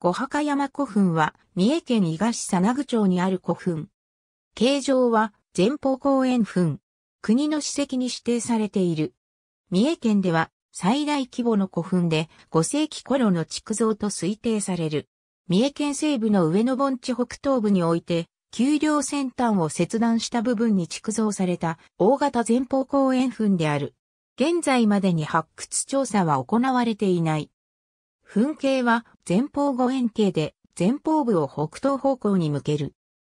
五墓山古墳は、三重県伊賀市佐名具町にある古墳。形状は、前方後円墳。国の史跡に指定されている。三重県では、最大規模の古墳で、5世紀頃の築造と推定される。三重県西部の上野盆地北東部において、丘陵先端を切断した部分に築造された大型前方後円墳である。現在までに発掘調査は行われていない。噴景は前方後円形で前方部を北東方向に向ける。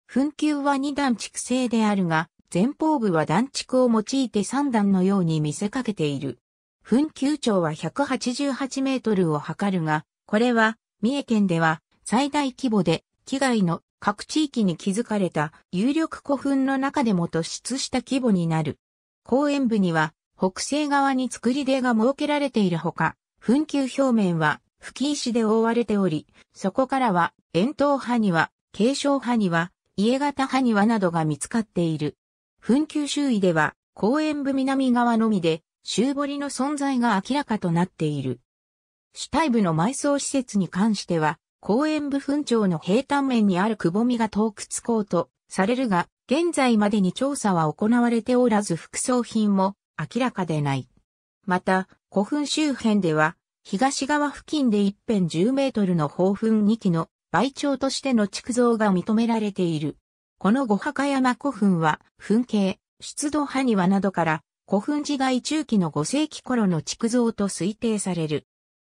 噴球は二段蓄制であるが、前方部は段蓄を用いて三段のように見せかけている。噴球長は188メートルを測るが、これは三重県では最大規模で、機外の各地域に築かれた有力古墳の中でも突出した規模になる。公園部には北西側に作り出が設けられているほか、噴球表面は吹石で覆われており、そこからは、円筒派には、継承派には、家型派にはなどが見つかっている。墳丘周囲では、公園部南側のみで、周堀の存在が明らかとなっている。主体部の埋葬施設に関しては、公園部墳長の平坦面にあるくぼみが洞窟うとされるが、現在までに調査は行われておらず副葬品も明らかでない。また、古墳周辺では東側付近で一辺10メートルの宝墳2基の倍長としての築造が認められている。この五墓山古墳は、墳形、出土埴輪などから、古墳時代中期の5世紀頃の築造と推定される。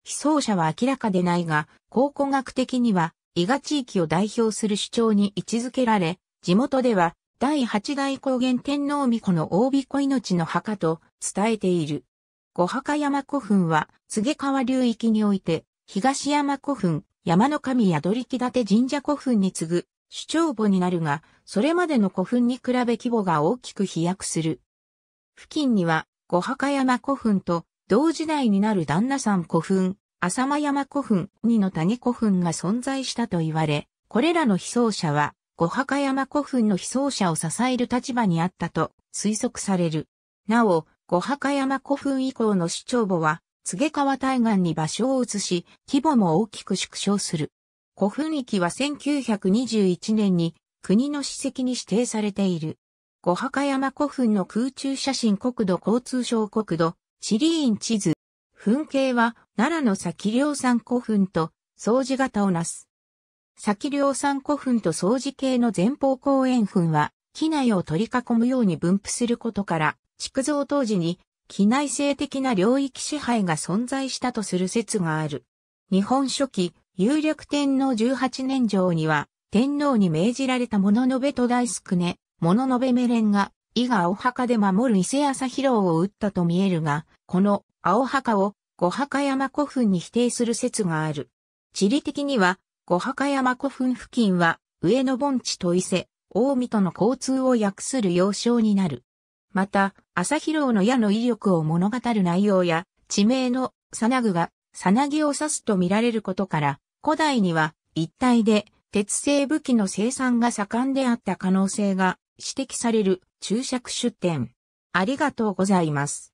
被葬者は明らかでないが、考古学的には、伊賀地域を代表する主張に位置づけられ、地元では、第八代高原天皇巫子の大美子命の墓と伝えている。五墓山古墳は、杉川流域において、東山古墳、山の神宿り木立神社古墳に次ぐ、主張墓になるが、それまでの古墳に比べ規模が大きく飛躍する。付近には、五墓山古墳と、同時代になる旦那山古墳、浅間山古墳、二の谷古墳が存在したと言われ、これらの被葬者は、五墓山古墳の被葬者を支える立場にあったと推測される。なお、五墓山古墳以降の市長墓は、柘川対岸に場所を移し、規模も大きく縮小する。古墳域は1921年に国の史跡に指定されている。五墓山古墳の空中写真国土交通省国土、地理院地図。墳形は奈良の先良山古墳と掃除型をなす。先良山古墳と掃除形の前方後円墳は機内を取り囲むように分布することから、築造当時に機内性的な領域支配が存在したとする説がある。日本初期、有力天皇十八年上には、天皇に命じられた物のべと大宿ね、物のべメレンが、伊賀青墓で守る伊勢朝広を打ったと見えるが、この青墓を五墓山古墳に否定する説がある。地理的には、五墓山古墳付近は、上野盆地と伊勢、近江との交通を訳する要衝になる。また、朝広の矢の威力を物語る内容や、地名のさなぐが、さなぎを指すと見られることから、古代には一体で鉄製武器の生産が盛んであった可能性が指摘される注釈出典。ありがとうございます。